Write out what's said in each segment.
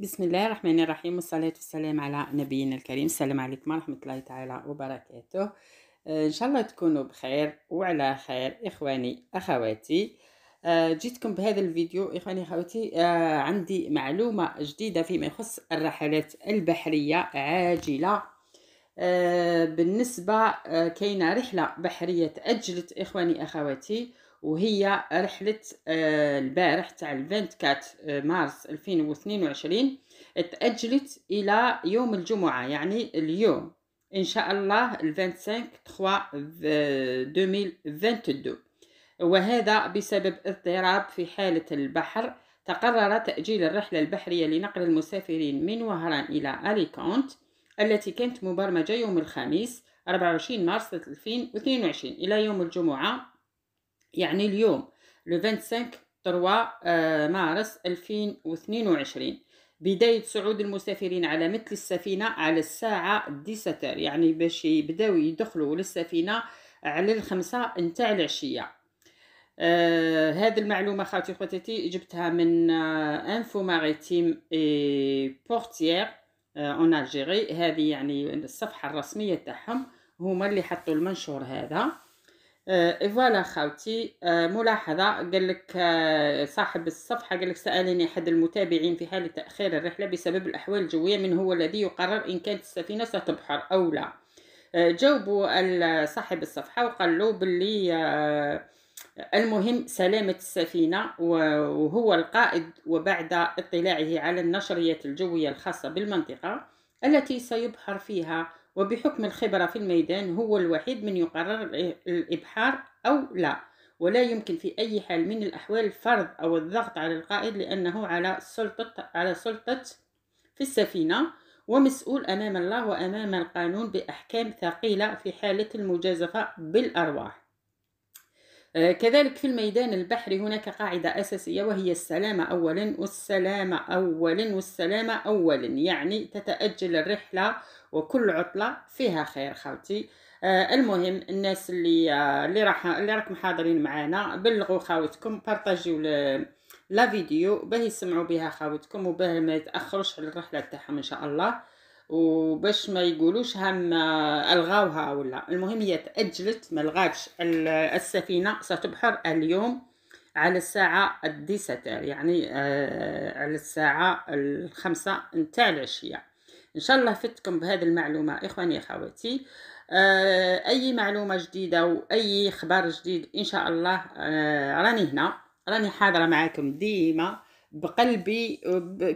بسم الله الرحمن الرحيم والصلاة والسلام على نبينا الكريم السلام عليكم ورحمة الله تعالى وبركاته آه، إن شاء الله تكونوا بخير وعلى خير إخواني أخواتي آه، جيتكم بهذا الفيديو إخواني أخواتي آه، عندي معلومة جديدة فيما يخص الرحلات البحرية عاجلة بالنسبة كاينة رحلة بحرية تأجلت إخواني أخواتي وهي رحلة آه، البارح تاع 24 آه، مارس 2022 تأجلت إلى يوم الجمعة يعني اليوم إن شاء الله 25 3 2022 وهذا بسبب اضطراب في حالة البحر تقرر تأجيل الرحلة البحرية لنقل المسافرين من وهران إلى أليكونت التي كانت مبرمجة يوم الخميس 24 مارس 2022 إلى يوم الجمعة يعني اليوم لو 25 3 آه، مارس 2022 بداية صعود المسافرين على مثل السفينة على الساعة ديساتر يعني باش يبداو يدخلوا للسفينة على الخمسة نتاع العشية آه هذه المعلومة خاوتي خواتاتي جبتها من آه انفو ماريتيم اي بورتيير اون آه الجيري هذه يعني الصفحة الرسمية تاعهم هما اللي حطوا المنشور هذا آه، فوالا خاوتي آه، ملاحظة قال لك آه، صاحب الصفحة قال لك سألني أحد المتابعين في حال تأخير الرحلة بسبب الأحوال الجوية من هو الذي يقرر إن كانت السفينة ستبحر أو لا جاوبوا صاحب الصفحة وقال له باللي المهم سلامة السفينة وهو القائد وبعد اطلاعه على النشريات الجوية الخاصة بالمنطقة التي سيبحر فيها وبحكم الخبرة في الميدان هو الوحيد من يقرر الإبحار أو لا ولا يمكن في أي حال من الأحوال فرض أو الضغط على القائد لأنه على سلطة على سلطة في السفينة ومسؤول أمام الله وأمام القانون بأحكام ثقيلة في حالة المجازفة بالأرواح آه، كذلك في الميدان البحري هناك قاعدة أساسية وهي السلامة أولا والسلامة أولا والسلامة أولا يعني تتأجل الرحلة وكل عطلة فيها خير خاوتي آه، المهم الناس اللي آه، اللي راح اللي راكم حاضرين معانا بلغوا خاوتكم بارطاجيو لا فيديو باه يسمعوا بها خاوتكم وباه ما يتاخروش على الرحله تاعهم ان شاء الله وباش ما يقولوش هم الغاوها ولا المهم هي تاجلت ما لغاتش السفينه ستبحر اليوم على الساعة الديساتير يعني آه على الساعة الخمسة نتاع العشية إن شاء الله فتكم بهذه المعلومة إخواني أخواتي آه أي معلومة جديدة وأي خبر جديد إن شاء الله آه راني هنا راني حاضرة معاكم ديما بقلبي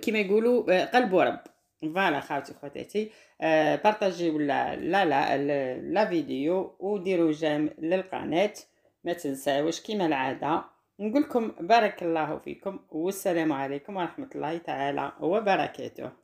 كما يقولوا قلب ورب فوالا خاوتي خواتاتي آه، بارطاجيو لا لا لا لا فيديو وديروا جيم للقناه ما تنساوش كيما العاده نقولكم بارك الله فيكم والسلام عليكم ورحمه الله تعالى وبركاته